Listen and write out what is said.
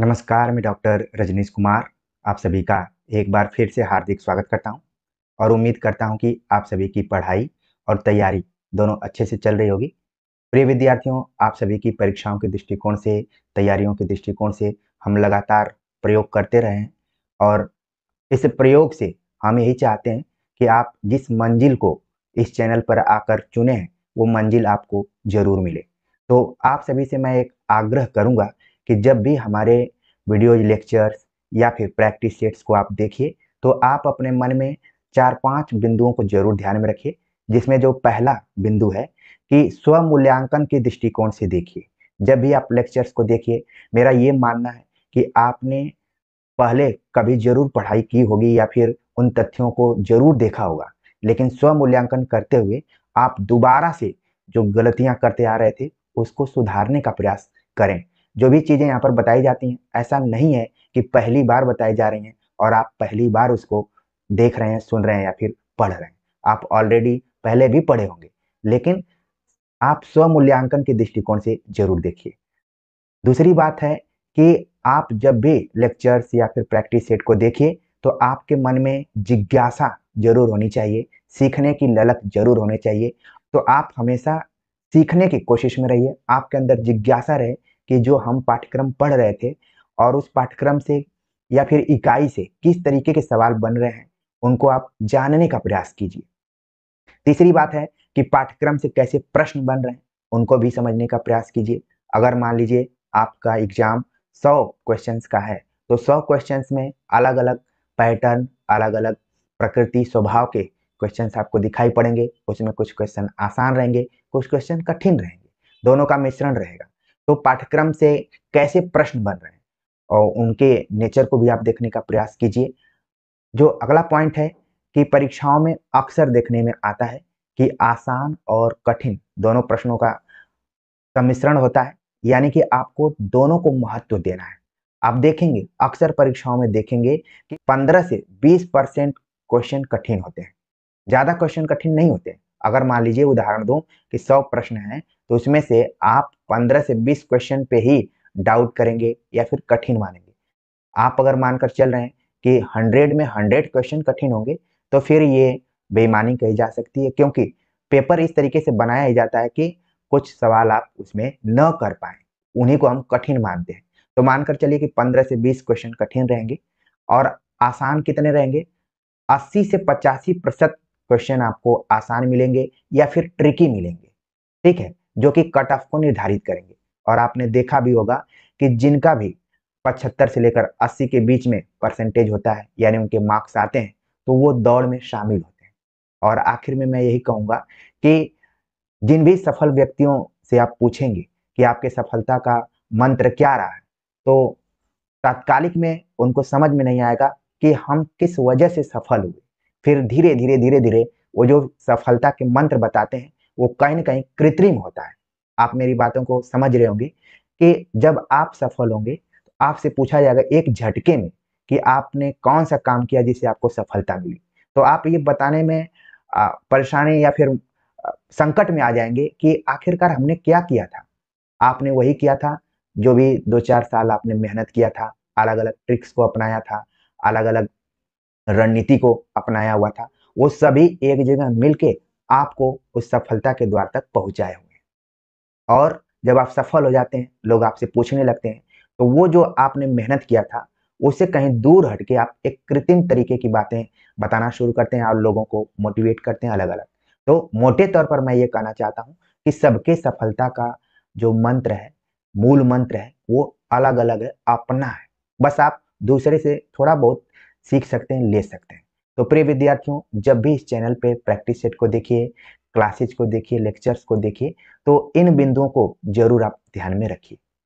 नमस्कार मैं डॉक्टर रजनीश कुमार आप सभी का एक बार फिर से हार्दिक स्वागत करता हूं और उम्मीद करता हूं कि आप सभी की पढ़ाई और तैयारी दोनों अच्छे से चल रही होगी प्रिय विद्यार्थियों आप सभी की परीक्षाओं के दृष्टिकोण से तैयारियों के दृष्टिकोण से हम लगातार प्रयोग करते रहे हैं और इस प्रयोग से हम यही चाहते हैं कि आप जिस मंजिल को इस चैनल पर आकर चुने हैं वो मंजिल आपको जरूर मिले तो आप सभी से मैं एक आग्रह करूँगा कि जब भी हमारे वीडियोज लेक्चर्स या फिर प्रैक्टिस सेट्स को आप देखिए तो आप अपने मन में चार पांच बिंदुओं को जरूर ध्यान में रखिए जिसमें जो पहला बिंदु है कि स्व मूल्यांकन के दृष्टिकोण से देखिए जब भी आप लेक्चर्स को देखिए मेरा ये मानना है कि आपने पहले कभी जरूर पढ़ाई की होगी या फिर उन तथ्यों को जरूर देखा होगा लेकिन स्व मूल्यांकन करते हुए आप दोबारा से जो गलतियां करते आ रहे थे उसको सुधारने का प्रयास करें जो भी चीज़ें यहाँ पर बताई जाती हैं ऐसा नहीं है कि पहली बार बताई जा रही हैं और आप पहली बार उसको देख रहे हैं सुन रहे हैं या फिर पढ़ रहे हैं आप ऑलरेडी पहले भी पढ़े होंगे लेकिन आप स्वमूल्यांकन के दृष्टिकोण से जरूर देखिए दूसरी बात है कि आप जब भी लेक्चर्स या फिर प्रैक्टिस सेट को देखिए तो आपके मन में जिज्ञासा जरूर होनी चाहिए सीखने की ललक जरूर होनी चाहिए तो आप हमेशा सीखने की कोशिश में रहिए आपके अंदर जिज्ञासा रहे कि जो हम पाठ्यक्रम पढ़ रहे थे और उस पाठ्यक्रम से या फिर इकाई से किस तरीके के सवाल बन रहे हैं उनको आप जानने का प्रयास कीजिए तीसरी बात है कि पाठ्यक्रम से कैसे प्रश्न बन रहे हैं उनको भी समझने का प्रयास कीजिए अगर मान लीजिए आपका एग्जाम सौ क्वेश्चन का है तो सौ क्वेश्चन में अलग अलग पैटर्न अलग अलग प्रकृति स्वभाव के क्वेश्चन आपको दिखाई पड़ेंगे उसमें कुछ क्वेश्चन आसान रहेंगे कुछ क्वेश्चन कठिन रहेंगे दोनों का मिश्रण रहेगा तो पाठ्यक्रम से कैसे प्रश्न बन रहे हैं और उनके नेचर को भी आप देखने का प्रयास कीजिए जो अगला पॉइंट है कि परीक्षाओं में अक्सर देखने में आता है कि आसान और कठिन दोनों प्रश्नों का सम्मिश्रण होता है यानी कि आपको दोनों को महत्व देना है आप देखेंगे अक्सर परीक्षाओं में देखेंगे कि 15 से 20 परसेंट क्वेश्चन कठिन होते हैं ज़्यादा क्वेश्चन कठिन नहीं होते हैं अगर मान लीजिए उदाहरण दूं कि सौ प्रश्न हैं तो उसमें से आप पंद्रह से बीस क्वेश्चन पे ही डाउट करेंगे या फिर कठिन मानेंगे आप अगर मानकर चल रहे हैं कि हंड्रेड में हंड्रेड क्वेश्चन कठिन होंगे तो फिर ये बेईमानी कही जा सकती है क्योंकि पेपर इस तरीके से बनाया ही जाता है कि कुछ सवाल आप उसमें न कर पाए उन्हीं को हम कठिन मानते हैं तो मानकर चलिए कि पंद्रह से बीस क्वेश्चन कठिन रहेंगे और आसान कितने रहेंगे अस्सी से पचासी प्रतिशत क्वेश्चन आपको आसान मिलेंगे या फिर ट्रिकी मिलेंगे ठीक है जो कि कट ऑफ को निर्धारित करेंगे और आपने देखा भी होगा कि जिनका भी पचहत्तर से लेकर अस्सी के बीच में परसेंटेज होता है यानी उनके मार्क्स आते हैं तो वो दौड़ में शामिल होते हैं और आखिर में मैं यही कहूंगा कि जिन भी सफल व्यक्तियों से आप पूछेंगे कि आपके सफलता का मंत्र क्या रहा है तो तात्कालिक में उनको समझ में नहीं आएगा कि हम किस वजह से सफल हुए फिर धीरे धीरे धीरे धीरे वो जो सफलता के मंत्र बताते हैं वो कहीं ना कहीं कृत्रिम होता है आप मेरी बातों को समझ रहे होंगे कि जब आप सफल होंगे तो आपसे पूछा जाएगा एक झटके में कि आपने कौन सा काम किया जिससे आपको सफलता मिली तो आप ये बताने में परेशानी या फिर संकट में आ जाएंगे कि आखिरकार हमने क्या किया था आपने वही किया था जो भी दो चार साल आपने मेहनत किया था अलग अलग ट्रिक्स को अपनाया था अलग अलग रणनीति को अपनाया हुआ था वो सभी एक जगह मिलके आपको उस सफलता के द्वार तक पहुंचाए हुए हैं और जब आप सफल हो जाते हैं लोग आपसे पूछने लगते हैं तो वो जो आपने मेहनत किया था उसे कहीं दूर हटके आप एक कृत्रिम तरीके की बातें बताना शुरू करते हैं और लोगों को मोटिवेट करते हैं अलग अलग तो मोटे तौर पर मैं ये कहना चाहता हूँ कि सबके सफलता का जो मंत्र है मूल मंत्र है वो अलग अलग है अपना है बस आप दूसरे से थोड़ा बहुत सीख सकते हैं ले सकते हैं तो प्रिय विद्यार्थियों जब भी इस चैनल पे प्रैक्टिस सेट को देखिए क्लासेज को देखिए लेक्चर्स को देखिए तो इन बिंदुओं को जरूर आप ध्यान में रखिए